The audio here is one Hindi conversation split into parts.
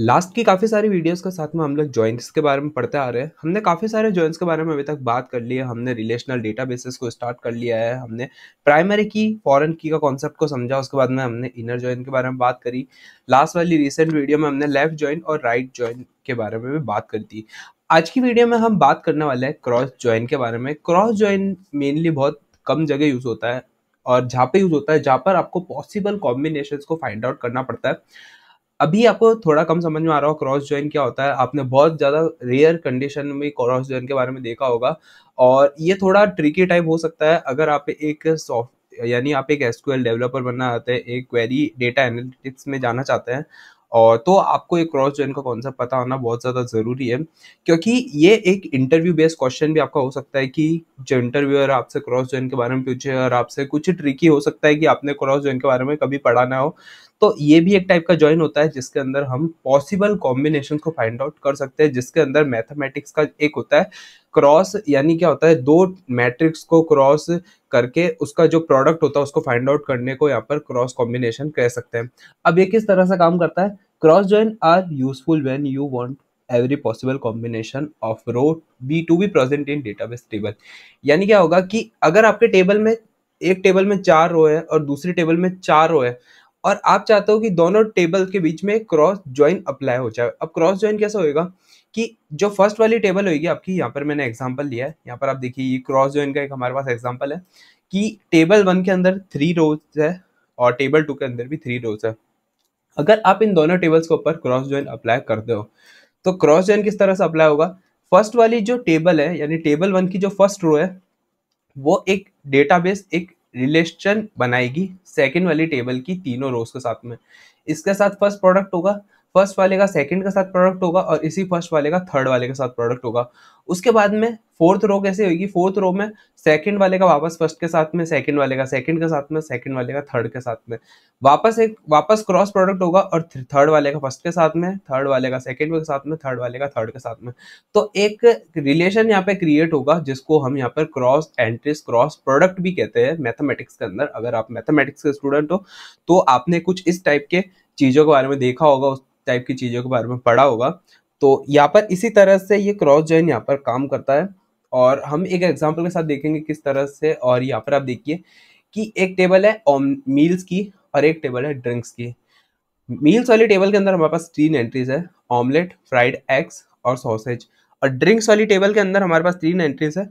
लास्ट की काफ़ी सारी वीडियोस के साथ में हम लोग जॉइंट्स के बारे में पढ़ते आ रहे हैं हमने काफ़ी सारे जॉइंट्स के बारे में अभी तक बात कर ली है हमने रिलेशनल डेटाबेसेस को स्टार्ट कर लिया है हमने प्राइमरी की फॉरेन की का कॉन्सेप्ट को समझा उसके बाद में हमने इनर जॉइंट के बारे में बात करी लास्ट वाली रिसेंट वीडियो में हमने लेफ्ट जॉइंट और राइट right जॉइंट के बारे में भी बात कर दी आज की वीडियो में हम बात करने वाले हैं क्रॉस ज्वाइन के बारे में क्रॉस जॉइंट मेनली बहुत कम जगह यूज़ होता है और जहाँ पे यूज़ होता है जहाँ पर आपको पॉसिबल कॉम्बिनेशन को फाइंड आउट करना पड़ता है अभी आपको थोड़ा कम समझ में आ रहा हो क्रॉस ज्वाइन क्या होता है आपने बहुत ज़्यादा रेयर कंडीशन में क्रॉस ज्वाइन के बारे में देखा होगा और ये थोड़ा ट्रिकी टाइप हो सकता है अगर आप एक सॉफ्ट यानी आप एक एसक्यूएल डेवलपर बनना चाहते हैं एक क्वेरी डेटा एनालिटिक्स में जाना चाहते हैं और तो आपको एक क्रॉस ज्वाइन का कॉन्सेप्ट पता होना बहुत ज़्यादा ज़रूरी है क्योंकि ये एक इंटरव्यू बेस्ड क्वेश्चन भी आपका हो सकता है कि जो इंटरव्यूअर आपसे क्रॉस ज्वाइन के बारे में पूछे और आपसे कुछ ट्रिकी हो सकता है कि आपने क्रॉस ज्वाइन के बारे में कभी पढ़ा ना हो तो ये भी एक टाइप का ज्वाइन होता है जिसके अंदर हम पॉसिबल कॉम्बिनेशन को फाइंड आउट कर सकते हैं जिसके अंदर मैथमेटिक्स का एक होता है क्रॉस यानी क्या होता है दो मैट्रिक्स को क्रॉस करके उसका जो प्रोडक्ट होता है उसको फाइंड आउट करने को यहाँ पर क्रॉस कॉम्बिनेशन कह सकते हैं अब ये किस तरह से काम करता है cross join are useful when you want every possible combination of row be to be present in database table यानी क्या होगा कि अगर आपके टेबल में एक टेबल में चार रो है और दूसरी टेबल में चार रो है और आप चाहते हो कि दोनों टेबल के बीच में क्रॉस ज्वाइन अप्लाई हो जाए अब क्रॉस ज्वाइन कैसा होएगा कि जो फर्स्ट वाली टेबल होगी आपकी यहाँ पर मैंने एग्जाम्पल लिया है यहाँ पर आप देखिए ये क्रॉस ज्वाइन का एक हमारे पास एग्जाम्पल है कि टेबल वन के अंदर थ्री रोज है और टेबल टू के अंदर भी थ्री रोज है अगर आप इन दोनों टेबल्स के ऊपर क्रॉस ज्वाइन अप्लाई करते हो तो क्रॉस ज्वाइन किस तरह से अप्लाई होगा फर्स्ट वाली जो टेबल है यानी टेबल वन की जो फर्स्ट रो है वो एक डेटाबेस एक रिलेशन बनाएगी सेकेंड वाली टेबल की तीनों रोज के साथ में इसके साथ फर्स्ट प्रोडक्ट होगा फर्स्ट वाले का सेकंड के साथ प्रोडक्ट होगा और इसी फर्स्ट वाले का थर्ड वाले के साथ प्रोडक्ट होगा उसके बाद में फोर्थ रो कैसे होगी फोर्थ रो में सेकंड वाले का वापस फर्स्ट के साथ में सेकंड वाले का सेकंड के साथ में सेकंड वाले का थर्ड के साथ में वापस एक वापस क्रॉस प्रोडक्ट होगा और थर्ड वाले का फर्स्ट के साथ में थर्ड वाले का सेकंड के साथ में थर्ड वाले का थर्ड के साथ में तो एक रिलेशन यहाँ पे क्रिएट होगा जिसको हम यहाँ पर क्रॉस एंट्रीज क्रॉस प्रोडक्ट भी कहते हैं मैथमेटिक्स के अंदर अगर आप मैथमेटिक्स के स्टूडेंट हो तो आपने कुछ इस टाइप के चीज़ों के बारे में देखा होगा उस टाइप की चीज़ों के बारे में पढ़ा होगा तो यहाँ पर इसी तरह से ये क्रॉस जॉइन यहाँ पर काम करता है और हम एक एग्जाम्पल के साथ देखेंगे किस तरह से और यहाँ पर आप देखिए कि एक टेबल है मील्स की और एक टेबल है ड्रिंक्स की मील्स वाली टेबल के अंदर हमारे पास तीन एंट्रीज है ऑमलेट फ्राइड एग्स और सॉसेज और ड्रिंक्स वाली टेबल के अंदर हमारे पास तीन एंट्रीज है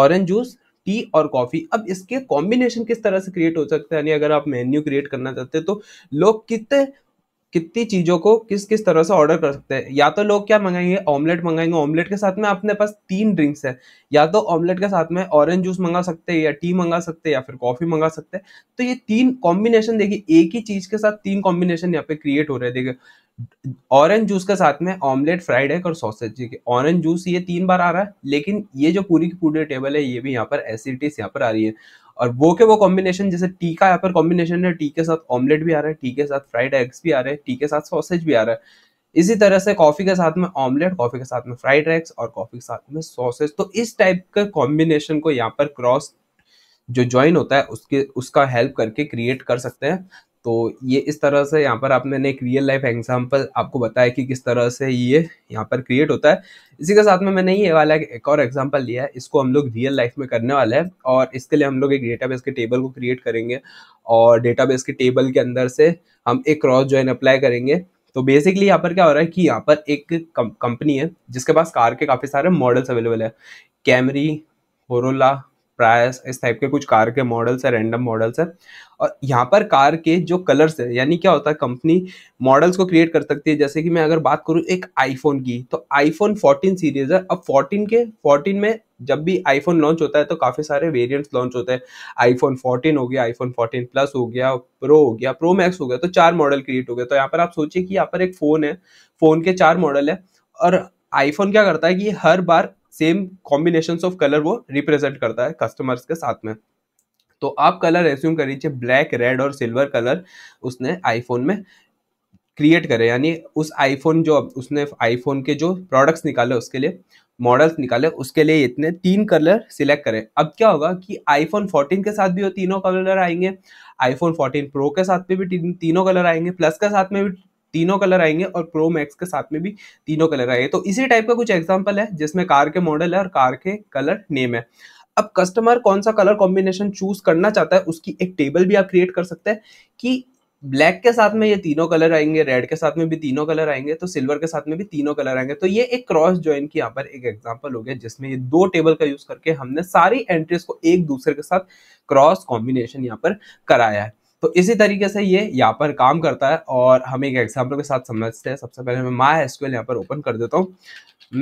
ऑरेंज जूस टी और कॉफ़ी अब इसके कॉम्बिनेशन किस तरह से क्रिएट हो सकता है यानी अगर आप मेन्यू क्रिएट करना चाहते हैं तो लोग कितने कितनी चीज़ों को किस किस तरह से ऑर्डर कर सकते हैं या तो लोग क्या मंगाएंगे ऑमलेट मंगाएंगे ऑमलेट के साथ में अपने पास तीन ड्रिंक्स है या तो ऑमलेट के साथ में ऑरेंज जूस मंगा सकते हैं या टी मंगा सकते हैं या फिर कॉफ़ी मंगा सकते हैं तो ये तीन कॉम्बिनेशन देखिए एक ही चीज़ के साथ तीन कॉम्बिनेशन यहाँ पे क्रिएट हो रहे हैं देखिए ऑरेंज जूस के साथ में ऑमलेट फ्राइड एग और सॉसेज देखिए ऑरेंज जूस ये तीन बार आ रहा है लेकिन ये जो पूरी की पूरी टेबल है ये भी यहाँ पर एसिडिटीज यहाँ पर आ रही है और वो के वो कॉम्बिनेशन जैसे टी का यहाँ पर कॉम्बिनेशन है टी के साथ ऑमलेट भी आ रहा है टी के साथ फ्राइड एग्स भी आ रहे हैं टी के साथ सॉसेज भी आ रहा है इसी तरह से कॉफी के साथ में ऑमलेट कॉफी के साथ में फ्राइड एग्स और कॉफी के साथ में सॉसेज तो इस टाइप के कॉम्बिनेशन को यहाँ पर क्रॉस जो ज्वाइन होता है उसके उसका हेल्प करके क्रिएट कर सकते हैं तो ये इस तरह से यहाँ पर आप मैंने एक रियल लाइफ एग्जाम्पल आपको बताया कि किस तरह से ये यहाँ पर क्रिएट होता है इसी के साथ में मैंने ये वाला एक और एग्जाम्पल लिया है इसको हम लोग रियल लाइफ में करने वाला है और इसके लिए हम लोग एक डेटाबेस के टेबल को क्रिएट करेंगे और डेटाबेस के टेबल के अंदर से हम एक क्रॉस ज्वाइन अप्लाई करेंगे तो बेसिकली यहाँ पर क्या हो रहा है कि यहाँ पर एक कंपनी है जिसके पास कार के काफ़ी सारे मॉडल्स अवेलेबल है कैमरी होरोला प्रायस इस टाइप के कुछ कार के मॉडल्स है रैंडम मॉडल्स है और यहाँ पर कार के जो कलर्स है यानी क्या होता है कंपनी मॉडल्स को क्रिएट कर सकती है जैसे कि मैं अगर बात करूँ एक आईफोन की तो आईफोन 14 सीरीज है अब 14 के 14 में जब भी आईफोन लॉन्च होता है तो काफ़ी सारे वेरिएंट्स लॉन्च होते हैं आईफोन 14 हो गया आईफोन 14 प्लस हो गया प्रो हो गया प्रो मैक्स हो गया तो चार मॉडल क्रिएट हो गया तो यहाँ पर आप सोचिए कि यहाँ पर एक फ़ोन है फ़ोन के चार मॉडल है और आईफोन क्या करता है कि हर बार सेम कॉम्बिनेशन ऑफ कलर वो रिप्रेजेंट करता है कस्टमर्स के साथ में तो आप कलर एज्यूम कर लीजिए ब्लैक रेड और सिल्वर कलर उसने आईफोन में क्रिएट करे यानी उस आईफोन जो उसने आईफोन के जो प्रोडक्ट्स निकाले उसके लिए मॉडल्स निकाले उसके लिए इतने तीन कलर सिलेक्ट करें अब क्या होगा कि आईफोन 14 के साथ भी वो तीनों कलर आएंगे आईफोन 14 प्रो के साथ में भी तीनों कलर आएंगे प्लस के साथ में भी तीनों कलर आएंगे और प्रो मैक्स के साथ में भी तीनों कलर आएंगे तो इसी टाइप का कुछ एग्जाम्पल है जिसमें कार के मॉडल है और कार के कलर नेम है अब कस्टमर कौन सा कलर कॉम्बिनेशन चूज करना चाहता है उसकी एक टेबल भी आप क्रिएट कर सकते हैं कि ब्लैक के साथ में ये तीनों कलर आएंगे रेड के साथ में भी तीनों कलर आएंगे तो सिल्वर के साथ में भी तीनों कलर आएंगे तो ये एक क्रॉस ज्वाइन की यहाँ पर एक एग्जांपल हो गया जिसमें ये दो टेबल का यूज करके हमने सारी एंट्रीज को एक दूसरे के साथ क्रॉस कॉम्बिनेशन यहाँ पर कराया है तो इसी तरीके से ये यहाँ पर काम करता है और हम एक एग्जाम्पल के साथ समझते हैं सबसे पहले मैं माई एस यहाँ पर ओपन कर देता हूँ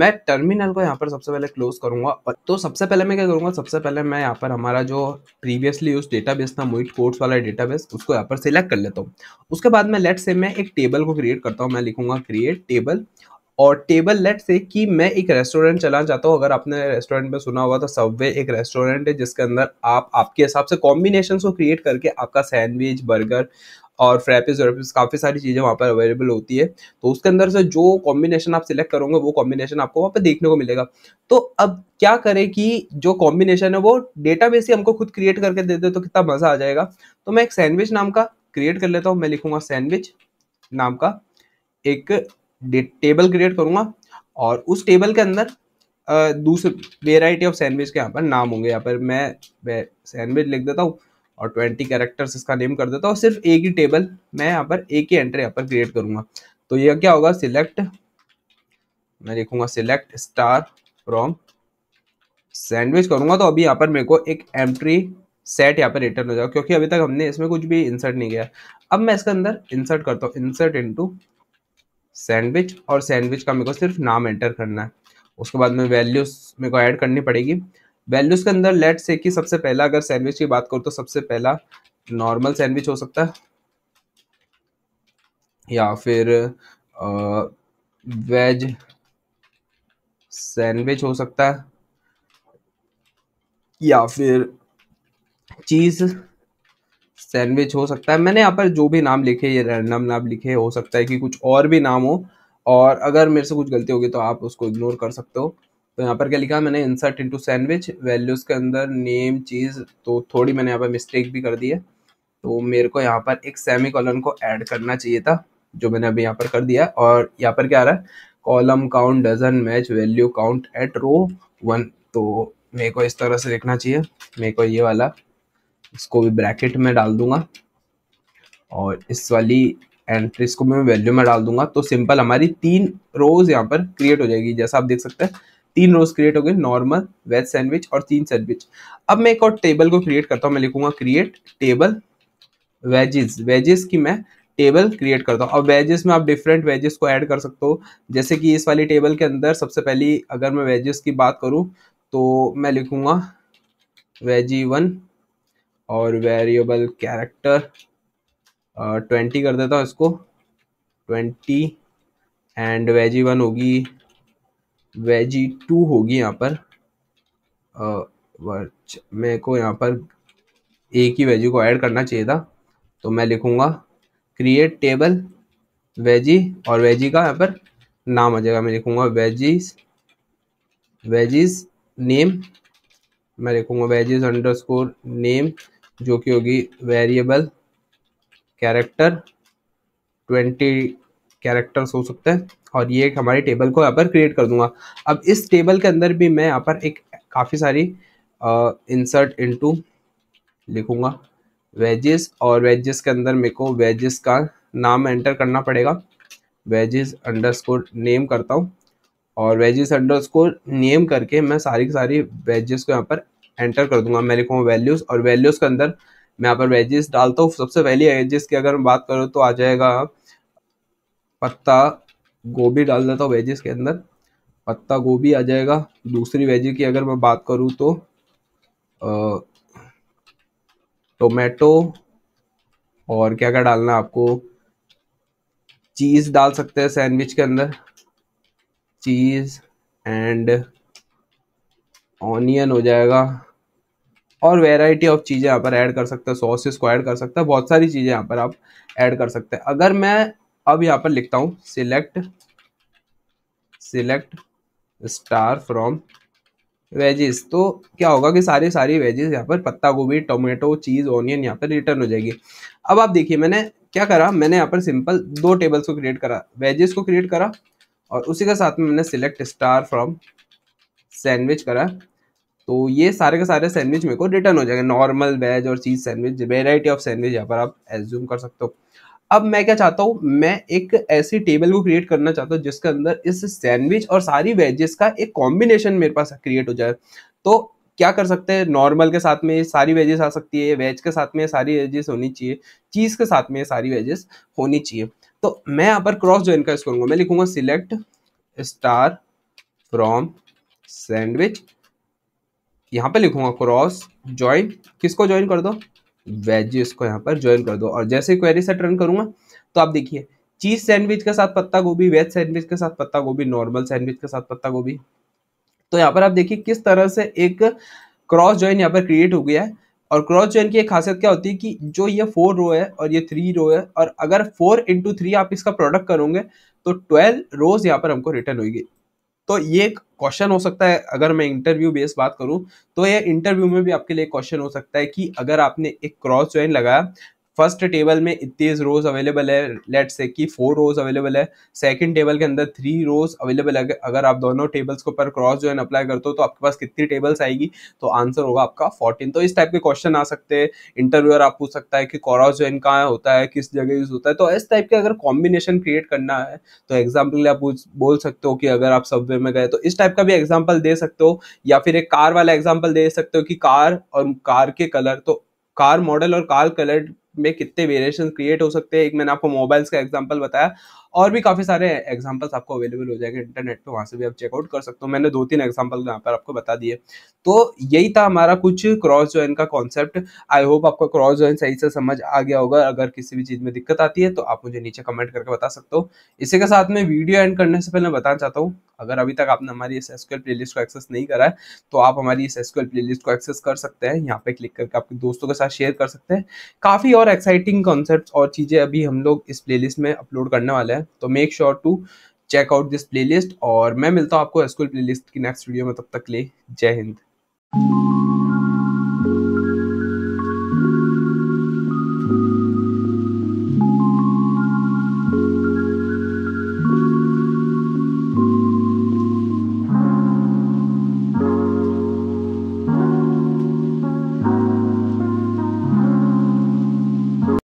मैं टर्मिनल को यहाँ पर सबसे पहले क्लोज करूंगा और तो सबसे पहले मैं क्या करूँगा सबसे पहले मैं यहाँ पर हमारा जो प्रीवियसली यूज डेटाबेस था मोइट कोर्ट्स वाला डेटाबेस उसको यहाँ पर सिलेक्ट कर लेता हूँ उसके बाद मैं लेट से मैं एक टेबल को क्रिएट करता हूँ मैं लिखूंगा क्रिएट टेबल और टेबल लेट से कि मैं एक रेस्टोरेंट चलाना चाहता हूँ अगर आपने रेस्टोरेंट में सुना होगा तो सबवे एक रेस्टोरेंट है जिसके अंदर आप आपके हिसाब से कॉम्बिनेशन को क्रिएट करके आपका सैंडविच बर्गर और फ्रैपिस वेपिस काफ़ी सारी चीज़ें वहाँ पर अवेलेबल होती है तो उसके अंदर से जो कॉम्बिनेशन आप सिलेक्ट करोगे वो कॉम्बिनेशन आपको वहाँ पर देखने को मिलेगा तो अब क्या करें कि जो कॉम्बिनेशन है वो डेटाबेस ही हमको खुद क्रिएट करके दे दे तो कितना मज़ा आ जाएगा तो मैं एक सैंडविच नाम का क्रिएट कर लेता हूँ मैं लिखूँगा सैंडविच नाम का एक टेबल क्रिएट करूंगा और उस टेबल के अंदर दूसरे वेराइटी ऑफ सैंडविच के यहाँ पर नाम होंगे यहाँ पर मैं सैंडविच लिख देता हूँ और ट्वेंटी कैरेक्टर्स इसका नेम कर देता हूँ सिर्फ एक ही टेबल मैं यहाँ पर एक ही एंट्री यहाँ पर क्रिएट करूंगा तो यह क्या होगा सिलेक्ट मैं लिखूंगा सिलेक्ट स्टार फ्रॉम सैंडविच करूंगा तो अभी यहाँ पर मेरे को एक एंट्री सेट यहाँ पर रिटर्न हो जाएगा क्योंकि अभी तक हमने इसमें कुछ भी इंसर्ट नहीं किया अब मैं इसके अंदर इंसर्ट करता हूँ इंसर्ट इनटू सैंडविच और सैंडविच का मेरे को सिर्फ नाम एंटर करना है उसके बाद में वैल्यूज मेरे को ऐड करनी पड़ेगी वैल्यूज़ के अंदर लेट से कि सबसे पहला अगर सैंडविच की बात करूँ तो सबसे पहला नॉर्मल सैंडविच हो सकता है या फिर आ, वेज सैंडविच हो सकता है या फिर चीज़ सैंडविच हो सकता है मैंने यहाँ पर जो भी नाम लिखे ये रैंडम नाम लिखे हो सकता है कि कुछ और भी नाम हो और अगर मेरे से कुछ गलती होगी तो आप उसको इग्नोर कर सकते हो तो यहाँ पर क्या लिखा मैंने इंसर्ट इनटू सैंडविच वैल्यूज़ के अंदर नेम चीज़ तो थोड़ी मैंने यहाँ पर मिस्टेक भी कर दी है तो मेरे को यहाँ पर एक सेमी कॉलम को ऐड करना चाहिए था जो मैंने अभी यहाँ पर कर दिया और यहाँ पर क्या आ रहा है column count doesn't match value count at row one तो मेरे को इस तरह से लिखना चाहिए मेरे को ये वाला इसको भी ब्रैकेट में डाल दूंगा और इस वाली एंट्रीज को मैं वैल्यू में डाल दूंगा तो सिंपल हमारी तीन रोज यहाँ पर क्रिएट हो जाएगी जैसा आप देख सकते हैं तीन रोज क्रिएट हो गए नॉर्मल वेज सैंडविच और तीन सैंडविच अब मैं एक और टेबल को क्रिएट करता हूँ मैं लिखूंगा क्रिएट टेबल वेजेस वेजेस की मैं टेबल क्रिएट करता हूँ अब वेजेस में आप डिफरेंट वेजेस को ऐड कर सकते हो जैसे कि इस वाली टेबल के अंदर सबसे पहली अगर मैं वेजेस की बात करूँ तो मैं लिखूंगा वेजी वन और वेरिएबल कैरेक्टर ट्वेंटी कर देता हूँ इसको ट्वेंटी एंड वेजी वन होगी वेजी टू होगी यहाँ पर मेरे को यहाँ पर एक ही वेजी को ऐड करना चाहिए था तो मैं लिखूँगा क्रिएट टेबल वेजी और वेजी का यहाँ पर नाम आ जाएगा मैं लिखूँगा वेजीज वेजीज नेम मैं लिखूँगा वेजीज अंडर स्कोर नेम जो कि होगी वेरिएबल कैरेक्टर ट्वेंटी कैरेक्टर्स हो सकते हैं और ये एक हमारी टेबल को यहाँ पर क्रिएट कर दूंगा अब इस टेबल के अंदर भी मैं यहाँ पर एक काफ़ी सारी इंसर्ट इनटू लिखूंगा वेजेस और वेजेस के अंदर मेरे को वेजेस का नाम एंटर करना पड़ेगा वेजेस अंडरस्कोर नेम करता हूँ और वेजेस अंडरस्कोर नेम करके मैं सारी की सारी वेजेस को यहाँ पर एंटर कर दूंगा मैं लिखूंगा वैल्यूज़ और वैल्यूज़ के अंदर मैं यहाँ पर वेजेस डालता हूँ सबसे पहली वेजेस की अगर बात करूँ तो आ जाएगा पत्ता गोभी डाल देता हूँ वेजेस के अंदर पत्ता गोभी आ जाएगा दूसरी वेजी की अगर मैं बात करूँ तो टोमेटो और क्या क्या डालना है आपको चीज़ डाल सकते हैं सैंडविच के अंदर चीज़ एंड ऑनियन हो जाएगा और वेराइटी ऑफ चीज़ें यहाँ पर ऐड कर सकते हैं सॉसेस को ऐड कर सकते हैं बहुत सारी चीज़ें यहाँ पर आप ऐड कर सकते हैं अगर मैं अब यहाँ पर लिखता हूँ select select star from veggies तो क्या होगा कि सारी सारी वेजेस यहाँ पर पत्ता गोभी टोमेटो चीज़ ऑनियन यहाँ पर रिटर्न हो जाएगी अब आप देखिए मैंने क्या करा मैंने यहाँ पर सिंपल दो टेबल्स को क्रिएट करा वेजेस को क्रिएट करा और उसी के साथ में मैंने सिलेक्ट स्टार फ्रॉम सैंडविच करा तो ये सारे के सारे सैंडविच मेरे को रिटर्न हो जाएगा नॉर्मल वेज और cheese sandwich variety of sandwich यहाँ पर आप एज्यूम कर सकते हो अब मैं क्या चाहता हूँ मैं एक ऐसी टेबल को क्रिएट करना चाहता हूँ जिसके अंदर इस सैंडविच और सारी वेजेस का एक कॉम्बिनेशन मेरे पास क्रिएट हो जाए तो क्या कर सकते हैं नॉर्मल के साथ में सारी वेजेस आ सकती है वेज के साथ में सारी वेजेस होनी चाहिए चीज़ के साथ में सारी वेजेस होनी चाहिए तो मैं यहाँ पर क्रॉस ज्वाइन का इसको मैं लिखूंगा सिलेक्ट स्टार फ्रॉम सैंडविच यहाँ पे लिखूंगा क्रॉस ज्वाइन किसको ज्वाइन कर दो वेजिस को यहाँ पर ज्वाइन कर दो और जैसे क्वेरी सेट रन करूंगा तो आप देखिए चीज सैंडविच के साथ पत्ता गोभी वेज सैंडविच के साथ पत्ता गोभी नॉर्मल सैंडविच के साथ पत्ता गोभी तो यहाँ पर आप देखिए किस तरह से एक क्रॉस ज्वाइन यहाँ पर क्रिएट हो गया है और क्रॉस ज्वाइन की एक खासियत क्या होती है कि जो ये फोर रो है और ये थ्री रो है और अगर फोर इंटू थ्री आप इसका प्रोडक्ट करोगे तो ट्वेल्व रोज यहाँ पर हमको रिटर्न होगी तो ये एक क्वेश्चन हो सकता है अगर मैं इंटरव्यू बेस बात करूं तो ये इंटरव्यू में भी आपके लिए क्वेश्चन हो सकता है कि अगर आपने एक क्रॉस ज्वाइन लगाया फर्स्ट टेबल में इतनी रोज अवेलेबल है लेट से कि फोर रोज अवेलेबल है सेकंड टेबल के अंदर थ्री रोज अवेलेबल है अगर आप दोनों टेबल्स के ऊपर क्रॉस जो है अप्लाई करते हो तो आपके पास कितनी टेबल्स आएगी तो आंसर होगा आपका फोर्टीन तो इस टाइप के क्वेश्चन आ सकते हैं इंटरव्यूअर आप पूछ सकता है कि क्रॉस जो कहाँ होता है किस जगह यूज होता है तो इस टाइप के अगर कॉम्बिनेशन क्रिएट करना है तो एग्जाम्पल के आप बोल सकते हो कि अगर आप सबवे में गए तो इस टाइप का भी एग्जाम्पल दे सकते हो या फिर एक कार वाला एग्जाम्पल दे सकते हो कि कार और कार के कलर तो कार मॉडल और कार कलर में कितने वेरिएशन क्रिएट हो सकते हैं एक मैंने आपको मोबाइल्स का एग्जाम्पल बताया और भी काफ़ी सारे एग्जाम्पल्स आपको अवेलेबल हो जाएंगे इंटरनेट पर वहाँ से भी आप चेकआउट कर सकते हो मैंने दो तीन एग्जाम्पल यहाँ पर आपको बता दिए तो यही था हमारा कुछ क्रॉस ज्वाइन का कॉन्सेप्ट आई होप आपको क्रॉस ज्वाइन सही से समझ आ गया होगा अगर किसी भी चीज़ में दिक्कत आती है तो आप मुझे नीचे कमेंट करके बता सकते हो इसी के साथ में वीडियो एंड करने से पहले बताना चाहता हूँ अगर अभी तक आपने हमारी इस एसक्यूएल प्लेलिस्ट को एक्सेस नहीं करा है तो आप हमारी इस एसक्यूएल प्लेलिस्ट को एक्सेस कर सकते हैं यहाँ पे क्लिक करके आपके दोस्तों के साथ शेयर कर सकते हैं काफ़ी और एक्साइटिंग कॉन्सेप्ट और चीज़ें अभी हम लोग इस प्लेलिस्ट में अपलोड करने वाले हैं तो make sure to check out this playlist और मैं मिलता हूँ आपको स्कूल प्लेलिस्ट की नेक्स्ट वीडियो में तब तक ले जय हिंद